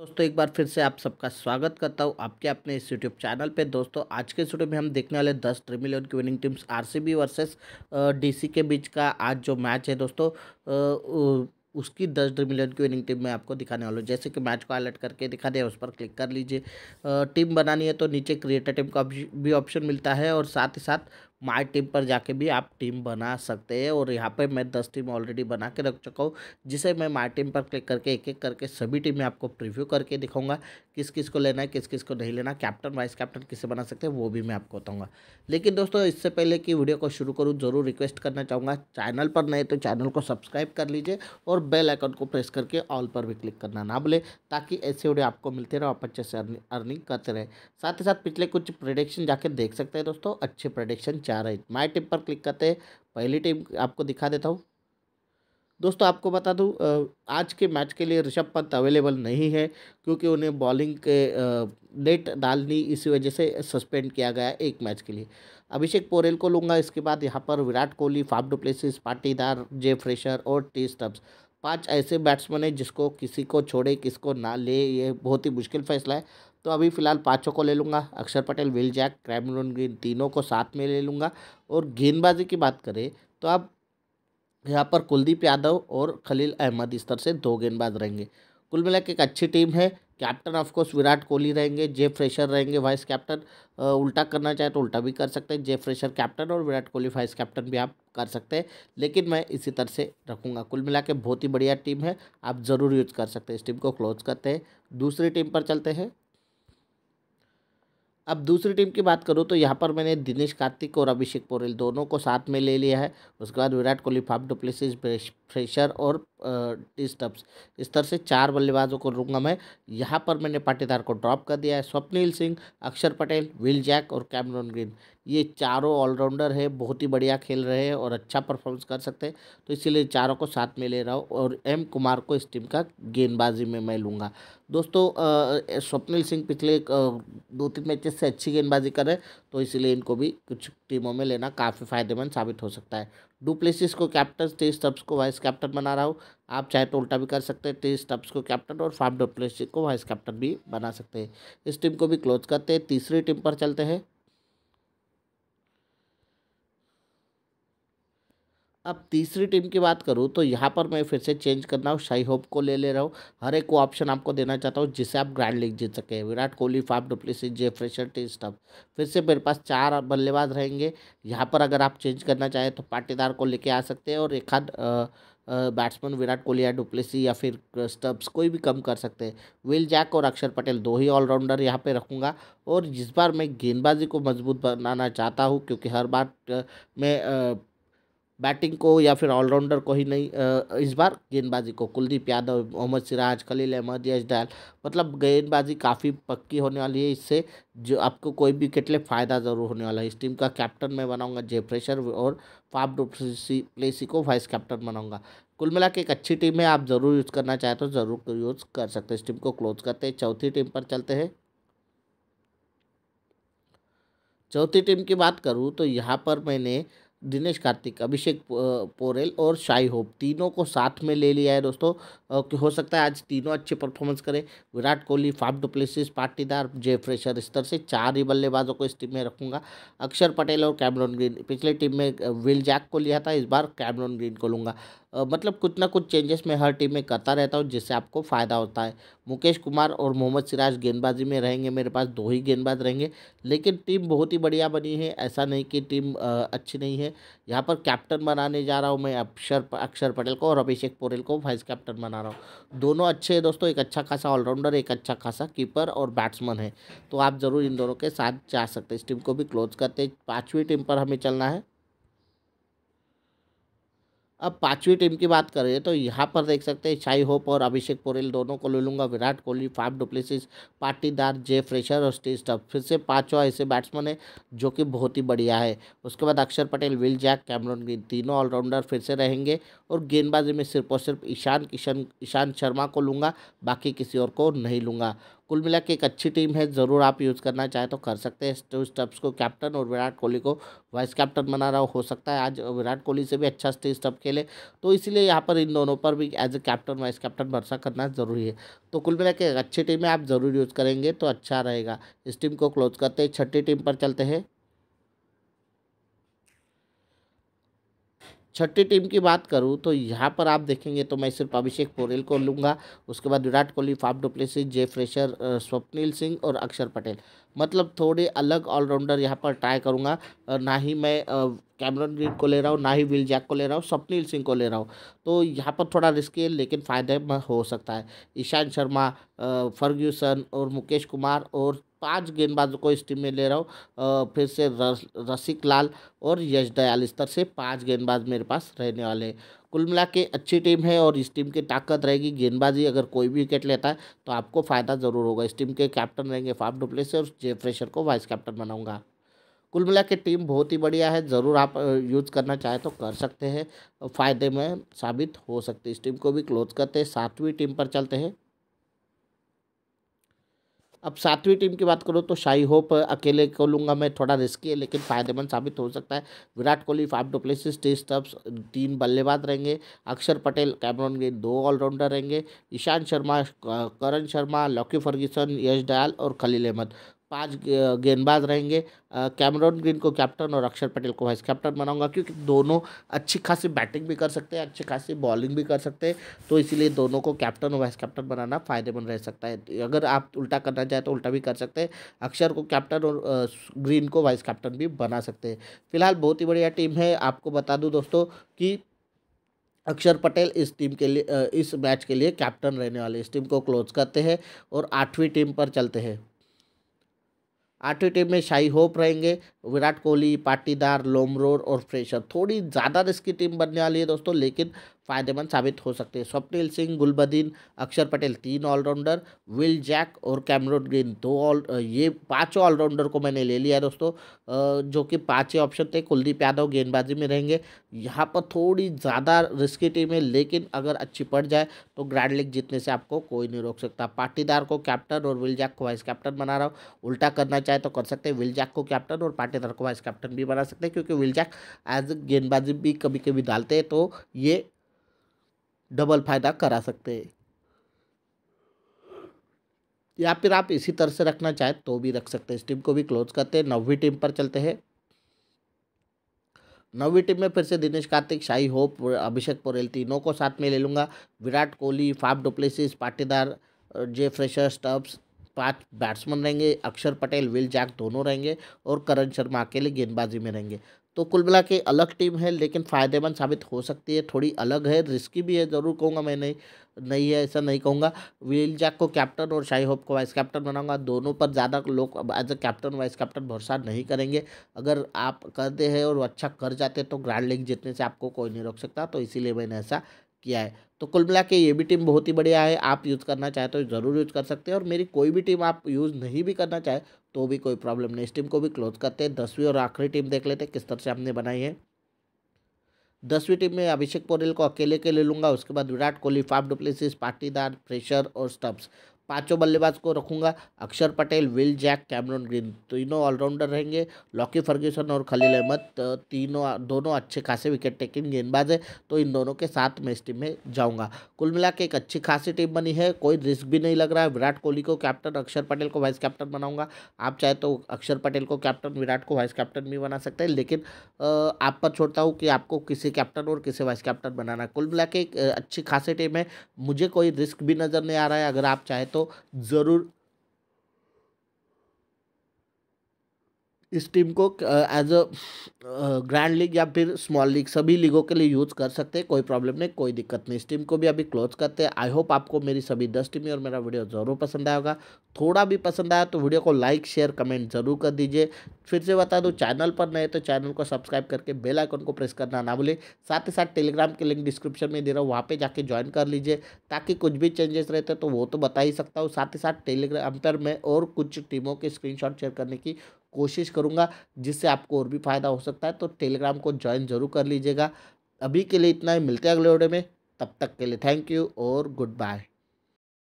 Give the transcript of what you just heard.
दोस्तों एक बार फिर से आप सबका स्वागत करता हूँ आपके अपने इस यूट्यूब चैनल पे दोस्तों आज के स्टूडियो में हम देखने वाले दस ट्रिमिलियन की winning teams RCB versus DC के बीच का आज जो मैच है दोस्तों उसकी दस ड्रीमिलियन की विनिंग टीम मैं आपको दिखाने वाला हूँ जैसे कि मैच को अलर्ट करके दिखा दे उस पर क्लिक कर लीजिए टीम बनानी है तो नीचे क्रिएटर टीम का भी ऑप्शन मिलता है और साथ ही साथ माई टीम पर जाके भी आप टीम बना सकते हैं और यहाँ पे मैं दस टीम ऑलरेडी बना के रख चुका हूँ जिसे मैं माई टीम पर क्लिक करके एक एक करके सभी टीमें आपको प्रिव्यू करके दिखाऊंगा किस किस को लेना है किस किस को नहीं लेना कैप्टन वाइस कैप्टन किसे बना सकते हैं वो भी मैं आपको बताऊँगा लेकिन दोस्तों इससे पहले कि वीडियो को शुरू करूँ ज़रूर रिक्वेस्ट करना चाहूँगा चैनल पर नए तो चैनल को सब्सक्राइब कर लीजिए और बेल आइकन को प्रेस करके ऑल पर भी क्लिक करना ना भूले ताकि ऐसे वीडियो आपको मिलते रहे आप अच्छे से अर्निंग करते रहे साथ ही साथ पिछले कुछ प्रडिक्शन जाके देख सकते हैं दोस्तों अच्छे प्रोडिक्शन चार है माई टिप पर क्लिक करते हैं पहली टीम आपको दिखा देता हूँ दोस्तों आपको बता दूं आज के मैच के लिए ऋषभ पंत अवेलेबल नहीं है क्योंकि उन्हें बॉलिंग के नेट डालनी इसी वजह से सस्पेंड किया गया एक मैच के लिए अभिषेक पोरेल को लूँगा इसके बाद यहाँ पर Virat Kohli Faf du Plessis Patidar J Fraser और टी स्टब्स पांच ऐसे बैट्समैन हैं जिसको किसी को छोड़े किसको ना ले ये बहुत ही मुश्किल फैसला है तो अभी फ़िलहाल पाँचों को ले लूँगा Axar Patel Will Jack Cameron Green तीनों को साथ में ले लूँगा और गेंदबाजी की बात करें तो आप यहाँ पर कुलदीप यादव और खलील अहमद इस तरह से दो गेंदबाज रहेंगे कुल मिला एक अच्छी टीम है कैप्टन ऑफकोर्स विराट कोहली रहेंगे जे फ्रेशर रहेंगे वाइस कैप्टन उल्टा करना चाहे तो उल्टा भी कर सकते हैं जे फ्रेशर कैप्टन और विराट कोहली वाइस कैप्टन भी आप कर सकते हैं लेकिन मैं इसी तरह से रखूँगा कुल मिला के बहुत ही बढ़िया टीम है आप ज़रूर यूज कर सकते हैं इस टीम को क्लोज करते हैं दूसरी टीम पर चलते हैं अब दूसरी टीम की बात करूँ तो यहाँ पर मैंने दिनेश कार्तिक और अभिषेक पोरेल दोनों को साथ में ले लिया है उसके बाद Virat Kohli Faf du Plessis Fraser और टी स्टब्स तरह से चार बल्लेबाजों को लूँगा मैं यहाँ पर मैंने पाटीदार को ड्रॉप कर दिया है स्वप्निल सिंह अक्षर पटेल विल जैक और कैमरन ग्रीन ये चारों ऑलराउंडर है बहुत ही बढ़िया खेल रहे हैं और अच्छा परफॉर्मेंस कर सकते हैं तो इसीलिए चारों को साथ में ले रहा हूँ और एम कुमार को इस टीम का गेंदबाजी में मैं लूँगा दोस्तों स्वप्निल सिंह पिछले दो तीन मैचेस से अच्छी गेंदबाजी कर रहे हैं तो इसीलिए इनको भी कुछ टीमों में लेना काफ़ी फ़ायदेमंद साबित हो सकता है डुप्लेसिस को कैप्टन टी स्टब्स को वाइस कैप्टन बना रहा हूँ आप चाहे तो उल्टा भी कर सकते हैं टी स्टब्स को कैप्टन और फार्म डुप्लेसिस को वाइस कैप्टन भी बना सकते हैं इस टीम को भी क्लोज करते हैं तीसरी टीम पर चलते हैं अब तीसरी टीम की बात करूँ तो यहाँ पर मैं फिर से चेंज करना हूँ शाही होप को ले ले रहा हूँ हर एक को ऑप्शन आपको देना चाहता हूँ जिससे आप ग्रैंड लीग जीत सकें Virat Kohli Faf du Plessis J Fraser T Stubbs फिर से मेरे पास चार बल्लेबाज रहेंगे यहाँ पर अगर आप चेंज करना चाहें तो पाटीदार को लेके आ सकते हैं और एक आध बैट्समैन विराट कोहली या डुप्लेसी या फिर स्टब्स कोई भी कम कर सकते हैं विल जैक और अक्षर पटेल दो ही ऑलराउंडर यहाँ पे रखूँगा और इस बार मैं गेंदबाजी को मजबूत बनाना चाहता हूँ क्योंकि हर बार मैं बैटिंग को या फिर ऑलराउंडर को ही नहीं इस बार गेंदबाजी को कुलदीप यादव मोहम्मद सिराज खलील अहमद यश डायल मतलब गेंदबाजी काफ़ी पक्की होने वाली है इससे जो आपको कोई भी कितने फ़ायदा ज़रूर होने वाला है इस टीम का कैप्टन मैं बनाऊंगा जे फ्रेशर और फाफ डू प्लेसी को वाइस कैप्टन बनाऊंगा कुल मिला एक अच्छी टीम है आप ज़रूर यूज़ करना चाहते हो ज़रूर यूज़ कर सकते हैं इस टीम को क्लोज करते हैं चौथी टीम पर चलते हैं चौथी टीम की बात करूँ तो यहाँ पर मैंने दिनेश कार्तिक अभिषेक पोरेल और शाही होप तीनों को साथ में ले लिया है दोस्तों हो सकता है आज तीनों अच्छी परफॉर्मेंस करें Virat Kohli Faf du Plessis Patidar J Fraser इस तरह से चार ही बल्लेबाजों को इस टीम में रखूंगा अक्षर पटेल और कैमरॉन ग्रीन पिछले टीम में विल जैक को लिया था इस बार कैमरॉन ग्रीन को लूँगा मतलब कुछ ना कुछ चेंजेस मैं हर टीम में करता रहता हूँ जिससे आपको फ़ायदा होता है मुकेश कुमार और मोहम्मद सिराज गेंदबाजी में रहेंगे मेरे पास दो ही गेंदबाज रहेंगे लेकिन टीम बहुत ही बढ़िया बनी है ऐसा नहीं कि टीम अच्छी नहीं है यहाँ पर कैप्टन बनाने जा रहा हूँ मैं अक्षर अक्षर पटेल को और अभिषेक पोरेल को वाइस कैप्टन बना रहा हूँ दोनों अच्छे हैं दोस्तों एक अच्छा खासा ऑलराउंडर एक अच्छा खासा कीपर और बैट्समैन है तो आप ज़रूर इन दोनों के साथ जा सकते हैं इस टीम को भी क्लोज करते हैं पाँचवीं टीम पर हमें चलना है अब पांचवी टीम की बात करें तो यहाँ पर देख सकते हैं शाई होप और अभिषेक पोरेल दोनों को ले लूँगा Virat Kohli Faf du Plessis Patidar J Fraser और स्टीव स्टफ फिर से पांचवा ऐसे बैट्समैन है जो कि बहुत ही बढ़िया है उसके बाद Axar Patel Will Jack Cameron Green तीनों ऑलराउंडर फिर से रहेंगे और गेंदबाजी में सिर्फ और सिर्फ ईशान किशन ईशांत शर्मा को लूँगा बाकी किसी और को नहीं लूँगा कुल मिला एक अच्छी टीम है ज़रूर आप यूज़ करना चाहें तो कर सकते हैं स्टीव स्टब्स को कैप्टन और विराट कोहली को वाइस कैप्टन बना रहा हो सकता है आज विराट कोहली से भी अच्छा स्टीव स्टब खेले तो इसीलिए यहाँ पर इन दोनों पर भी as a captain vice captain भरसा करना ज़रूरी है तो कुल मिला एक अच्छी टीम है आप ज़रूर यूज़ करेंगे तो अच्छा रहेगा इस टीम को क्लोज करते हैं छठी टीम पर चलते हैं छठी टीम की बात करूँ तो यहाँ पर आप देखेंगे तो मैं सिर्फ अभिषेक पोरेल को लूँगा उसके बाद Virat Kohli Faf du Plessis J Fraser Swapnil Singh और अक्षर पटेल मतलब थोड़े अलग ऑलराउंडर यहाँ पर ट्राई करूँगा ना ही मैं कैमरन ग्रीन को ले रहा हूँ ना ही विल जैक को ले रहा हूँ स्वप्निल सिंह को ले रहा हूँ तो यहाँ पर थोड़ा रिस्की है लेकिन फायदे हो सकता है ईशांत शर्मा फर्ग्यूसन और मुकेश कुमार और पांच गेंदबाजों को इस टीम में ले रहा हूँ फिर से रस, रसिक लाल और यश दयाल इस तरह से पांच गेंदबाज मेरे पास रहने वाले कुल मिला के अच्छी टीम है और इस टीम की ताकत रहेगी गेंदबाजी अगर कोई भी विकेट लेता है तो आपको फ़ायदा ज़रूर होगा इस टीम के कैप्टन रहेंगे फाफ से और जे फ्रेशर को वाइस कैप्टन बनाऊंगा कुल मिला के टीम बहुत ही बढ़िया है ज़रूर आप यूज़ करना चाहें तो कर सकते हैं फ़ायदे में साबित हो सकती है इस टीम को भी क्लोज करते हैं सातवीं टीम पर चलते हैं अब सातवीं टीम की बात करो तो शाही होप अकेले को लूँगा मैं थोड़ा रिस्की है लेकिन फ़ायदेमंद साबित हो सकता है Virat Kohli Faf Plessis T Stubbs तीन बल्लेबाज रहेंगे अक्षर पटेल कैमरॉन गेंद दो ऑलराउंडर रहेंगे ईशांत शर्मा करण शर्मा लॉकी फर्गीसन यश दयाल और खलील अहमद पांच गेंदबाज रहेंगे कैमरॉन ग्रीन को कैप्टन और अक्षर पटेल को वाइस कैप्टन बनाऊंगा क्योंकि दोनों अच्छी खासी बैटिंग भी कर सकते हैं अच्छी खासी बॉलिंग भी कर सकते हैं तो इसीलिए दोनों को कैप्टन और वाइस कैप्टन बनाना फ़ायदेमंद रह सकता है तो अगर आप उल्टा करना चाहें तो उल्टा भी कर सकते हैं अक्षर को कैप्टन और ग्रीन को वाइस कैप्टन भी बना सकते हैं फिलहाल बहुत ही बढ़िया टीम है आपको बता दूँ दोस्तों कि अक्षर पटेल इस टीम के लिए इस मैच के लिए कैप्टन रहने वाले इस टीम को क्लोज करते हैं और आठवीं टीम पर चलते हैं आठवीं टीम में शाही होप रहेंगे विराट कोहली पाटीदार लोमरोर और फ्रेशर थोड़ी ज़्यादा रिस्की टीम बनने वाली है दोस्तों लेकिन फायदेमंद साबित हो सकते हैं स्वप्निल सिंह गुलबदीन अक्षर पटेल तीन ऑलराउंडर विल जैक और कैमरोड ग्रीन दो ऑल ये पांचों ऑलराउंडर को मैंने ले लिया दोस्तों जो कि पाँच ही ऑप्शन थे कुलदीप यादव गेंदबाजी में रहेंगे यहाँ पर थोड़ी ज़्यादा रिस्की टीम है लेकिन अगर अच्छी पड़ जाए तो ग्रैंड लीग जीतने से आपको कोई नहीं रोक सकता पाटीदार को कैप्टन और विल जैक को वाइस कैप्टन बना रहा हूँ उल्टा करना चाहे तो कर सकते हैं विल जैक को कैप्टन और पाटीदार को वाइस कैप्टन भी बना सकते हैं क्योंकि विल जैक एज गेंदबाजी भी कभी कभी डालते हैं तो ये डबल फ़ायदा करा सकते हैं या फिर आप इसी तरह से रखना चाहें तो भी रख सकते हैं इस टीम को भी क्लोज करते हैं नवी टीम पर चलते हैं नौवीं टीम में फिर से दिनेश कार्तिक शाही होप अभिषेक पोरेल तीनों को साथ में ले लूँगा Virat Kohli Faf du Plessis Patidar J Fraser Stubbs पांच बैट्समैन रहेंगे अक्षर पटेल विल जैक दोनों रहेंगे और करण शर्मा अकेले गेंदबाजी में रहेंगे तो कुल मिला के अलग टीम है लेकिन फ़ायदेमंद साबित हो सकती है थोड़ी अलग है रिस्की भी है ज़रूर कहूँगा मैं नहीं नहीं है ऐसा नहीं कहूँगा विल जैक को कैप्टन और शाही होप को वाइस कैप्टन बनाऊंगा दोनों पर ज़्यादा लोग as a captain vice captain भरोसा नहीं करेंगे अगर आप करते हैं और अच्छा कर जाते तो ग्रैंड लीग जीतने से आपको कोई नहीं रोक सकता तो इसीलिए मैंने ऐसा किया है तो कुल मिला के ये भी टीम बहुत ही बढ़िया है आप यूज़ करना चाहे तो ज़रूर यूज़ कर सकते हैं और मेरी कोई भी टीम आप यूज़ नहीं भी करना चाहे तो भी कोई प्रॉब्लम नहीं इस टीम को भी क्लोज करते हैं दसवीं और आखिरी टीम देख लेते हैं किस तरह से हमने बनाई है दसवीं टीम में अभिषेक पोरेल को अकेले के ले लूँगा उसके बाद Virat Kohli Faf du Plessis Patidar Fraser और स्टब्स पांचों बल्लेबाज को रखूंगा Axar Patel Will Jack Cameron Green तीनों ऑलराउंडर रहेंगे लॉकी फर्ग्यूसन और खलील अहमद तो तीनों दोनों अच्छे खासे विकेट टेकिंग गेंदबाज है तो इन दोनों के साथ मैं इस टीम में जाऊँगा कुल मिला एक अच्छी खासी टीम बनी है कोई रिस्क भी नहीं लग रहा है विराट कोहली को कैप्टन अक्षर पटेल को वाइस कैप्टन बनाऊंगा आप चाहे तो अक्षर पटेल को कैप्टन विराट को वाइस कैप्टन भी बना सकते हैं लेकिन आप पर छोड़ता हूँ कि आपको किसे कैप्टन और किसे वाइस कैप्टन बनाना कुल मिला एक अच्छी खासी टीम है मुझे कोई रिस्क भी नज़र नहीं आ रहा है अगर आप चाहे तो तो ज़रूर इस टीम को एज अ ग्रैंड लीग या फिर स्मॉल लीग सभी लीगों के लिए यूज़ कर सकते हैं कोई प्रॉब्लम नहीं कोई दिक्कत नहीं इस टीम को भी अभी क्लोज करते हैं आई होप आपको मेरी सभी दस टीमें और मेरा वीडियो ज़रूर पसंद आया होगा थोड़ा भी पसंद आया तो वीडियो को लाइक शेयर कमेंट ज़रूर कर दीजिए फिर से बता दूँ चैनल पर नए तो चैनल को सब्सक्राइब करके बेल आइकन को प्रेस करना ना भूलें साथ ही साथ टेलीग्राम के लिंक डिस्क्रिप्शन में दे रहा हूँ वहाँ पर जाके ज्वाइन कर लीजिए ताकि कुछ भी चेंजेस रहते तो वो तो बता ही सकता हूँ साथ ही साथ टेलीग्राम पर मैं और कुछ टीमों के स्क्रीन शेयर करने की कोशिश करूँगा जिससे आपको और भी फ़ायदा हो सकता है तो टेलीग्राम को ज्वाइन जरूर कर लीजिएगा अभी के लिए इतना ही मिलते हैं अगले ऑडियो में तब तक के लिए थैंक यू और गुड बाय